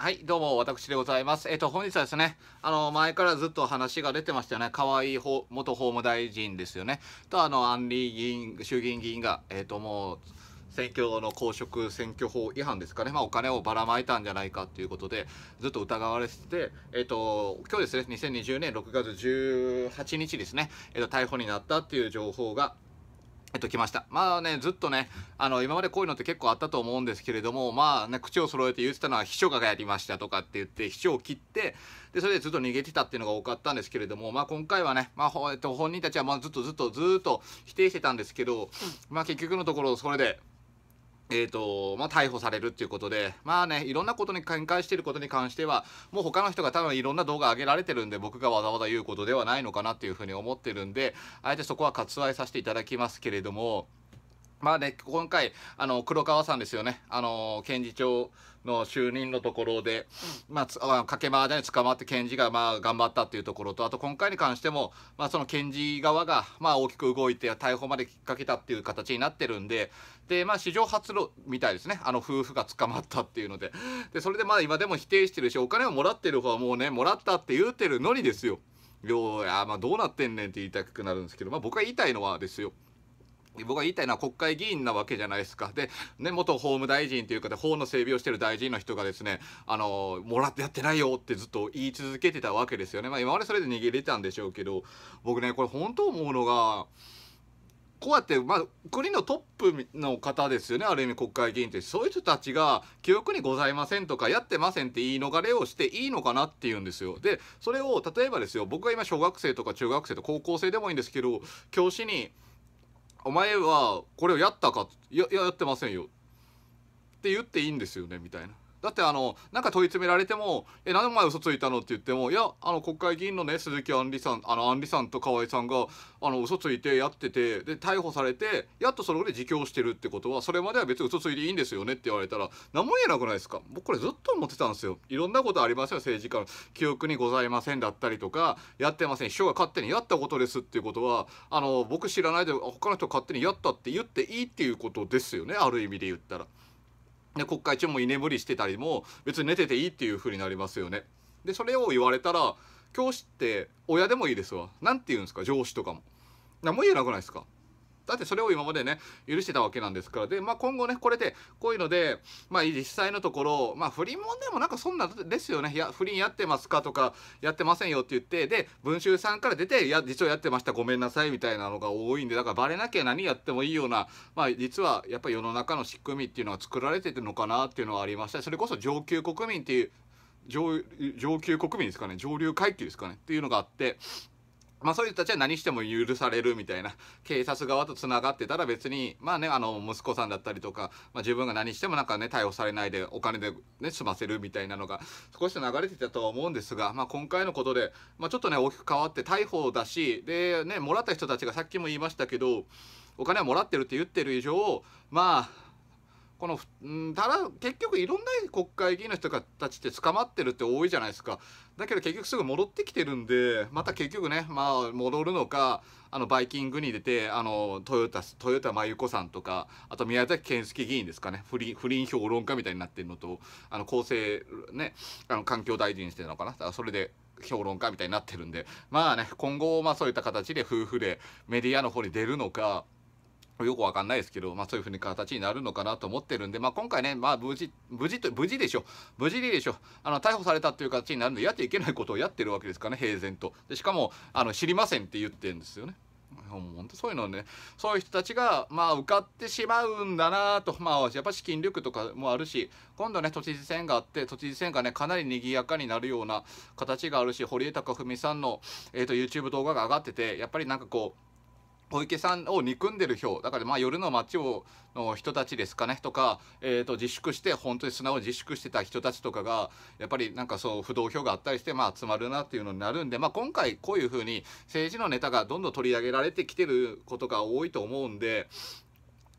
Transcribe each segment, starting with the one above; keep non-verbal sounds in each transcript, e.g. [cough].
はい、どうも、私でございます。えっ、ー、と、本日はですね、あの、前からずっと話が出てましたよね、河合元法務大臣ですよね、と、あの、アンリー議員、衆議院議員が、えっ、ー、と、もう、選挙の公職選挙法違反ですかね、まあ、お金をばらまいたんじゃないかということで、ずっと疑われてて、えっ、ー、と、今日ですね、2020年6月18日ですね、えっ、と、逮捕になったっていう情報が、えっと、来ました。まあね、ずっとね、あの、今までこういうのって結構あったと思うんですけれども、まあね、口を揃えて言ってたのは、秘書がやりましたとかって言って、秘書を切って、で、それでずっと逃げてたっていうのが多かったんですけれども、まあ今回はね、まあ、えっと、本人たちはまあずっとずっとずっと否定してたんですけど、まあ結局のところ、それで、えーとまあ、逮捕されるっていうことで、まあね、いろんなことに関していることに関しては、もう他の人が多分いろんな動画上げられてるんで、僕がわざわざ言うことではないのかなっていうふうに思ってるんで、あえてそこは割愛させていただきますけれども、まあね、今回、あの、黒川さんですよね。あの、検事長の就任のところで、まあ、かけ回りに捕まって検事が、まあ、頑張ったっていうところと、あと今回に関しても、まあ、その検事側が、まあ、大きく動いて、逮捕まできっかけたっていう形になってるんで、で、まあ、史上初の、みたいですね。あの、夫婦が捕まったっていうので。で、それでまあ、今でも否定してるし、お金をもらってる方はもうね、もらったって言うてるのにですよ。よう、あまあ、どうなってんねんって言いたくなるんですけど、まあ、僕が言いたいのはですよ。僕が言いたいのは国会議員なわけじゃないですか。で、ね、元法務大臣というか法の整備をしてる大臣の人がですね、あの、もらってやってないよってずっと言い続けてたわけですよね。まあ今までそれで逃げれたんでしょうけど、僕ね、これ本当思うのが、こうやって、まあ、国のトップの方ですよね、ある意味国会議員って、そういう人たちが、記憶にございませんとか、やってませんって言い逃れをしていいのかなって言うんですよ。で、それを、例えばですよ、僕が今、小学生とか中学生と高校生でもいいんですけど、教師に、お前はこれをやったか?」いややってませんよ」って言っていいんですよねみたいな。だってあのなんか問い詰められても「え何でお前嘘ついたの?」って言っても「いやあの国会議員のね鈴木杏里さんあの杏里さんと河合さんがあの嘘ついてやっててで逮捕されてやっとそれで自供してるってことはそれまでは別に嘘ついていいんですよねって言われたら何も言えなくないですか僕これずっと思ってたんですよ。いろんなことありますよ政治家の記憶にございませんだったりとかやってません秘書が勝手にやったことですっていうことはあの僕知らないで他の人勝手にやったって言っていいっていうことですよねある意味で言ったら。ね、国会中も居眠りしてたりも別に寝てていいっていう風になりますよね。でそれを言われたら教師って親でもいいですわ何て言うんですか上司とかも何も言えなくないですかだってそれを今までね許してたわけなんですからで、まあ、今後ねこれでこういうので、まあ、実際のところ、まあ、不倫もでもなんかそんなですよねや不倫やってますかとかやってませんよって言ってで文集さんから出ていや実はやってましたごめんなさいみたいなのが多いんでだからバレなきゃ何やってもいいような、まあ、実はやっぱり世の中の仕組みっていうのは作られてるのかなっていうのはありましたそれこそ上級国民っていう上級国民ですかね上流階級ですかねっていうのがあってまあ、そういう人たちは何しても許されるみたいな [laughs] 警察側とつながってたら別にまあねあの息子さんだったりとか、まあ、自分が何してもなんかね逮捕されないでお金で、ね、済ませるみたいなのが少し流れてたとは思うんですが、まあ、今回のことで、まあ、ちょっとね大きく変わって逮捕だしでねもらった人たちがさっきも言いましたけどお金はもらってるって言ってる以上まあこのんただ結局いろんな国会議員の人たちって捕まってるって多いじゃないですかだけど結局すぐ戻ってきてるんでまた結局ね、まあ、戻るのかあのバイキングに出てあのトヨタ豊田真由子さんとかあと宮崎健介議員ですかね不倫不倫評論家みたいになってるのとあの厚生、ね、あの環境大臣してるのかなだからそれで評論家みたいになってるんでまあね今後、まあ、そういった形で夫婦でメディアの方に出るのか。よくわかんないですけど、まあそういうふうに形になるのかなと思ってるんで、まあ今回ね、まあ無事、無事と、無事でしょ。無事でいいでしょ。あの、逮捕されたっていう形になるんで、やっちゃいけないことをやってるわけですからね、平然と。で、しかも、あの、知りませんって言ってるんですよね。本当そういうのねそういう人たちがまあ受かってしまうんだなとまあやっぱ資金力とかもあるし今度ね都知事選があって都知事選がねかなり賑やかになるような形があるし堀江貴文さんの、えーと、と YouTube 動画が上がっててやっぱりなんかこう小池さんを憎んでる票だからまあ夜の街をの人たちですかねとか、えー、と自粛して本当に素直に自粛してた人たちとかがやっぱりなんかそう不動票があったりしてまあ集まるなっていうのになるんで、まあ、今回こういうふうに政治のネタがどんどん取り上げられてきてることが多いと思うんで。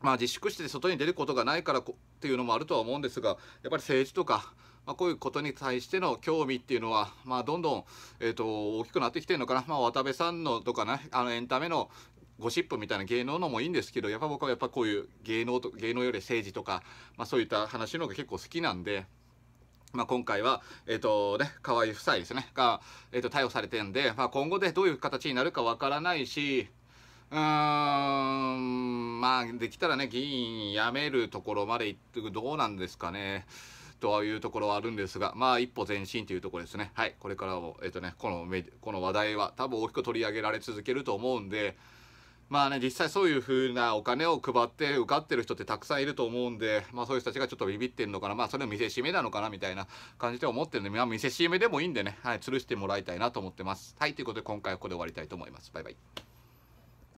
まあ自粛して外に出ることがないからっていうのもあるとは思うんですが、やっぱり政治とか、まあ、こういうことに対しての興味っていうのは、まあ、どんどん、えーと大きくなってきてるのかな、まあ、渡部さんのとかねあのエンタメのゴシップみたいな芸能のもいいんですけどやっぱ僕はやっぱこういう芸能と芸能より政治とか、まあ、そういった話の方が結構好きなんで。まあ、今回は、えっ、ー、とね、河合夫妻ですね、が、えっ、ー、と、逮捕されてんで、まあ、今後でどういう形になるかわからないし、うーん、まあ、できたらね、議員辞めるところまで行って、どうなんですかね。というところはあるんですが、まあ、一歩前進というところですね。はい、これからも、えっ、ー、とね、この、この話題は多分大きく取り上げられ続けると思うんで、まあね、実際そういうふうなお金を配って受かってる人ってたくさんいると思うんで、まあそういう人たちがちょっとビビってるのかな、まあそれを見せしめなのかなみたいな感じで思ってるんで、まあ見せしめでもいいんでね、はい、吊るしてもらいたいなと思ってます。はい、ということで今回はここで終わりたいと思います。バイバイ。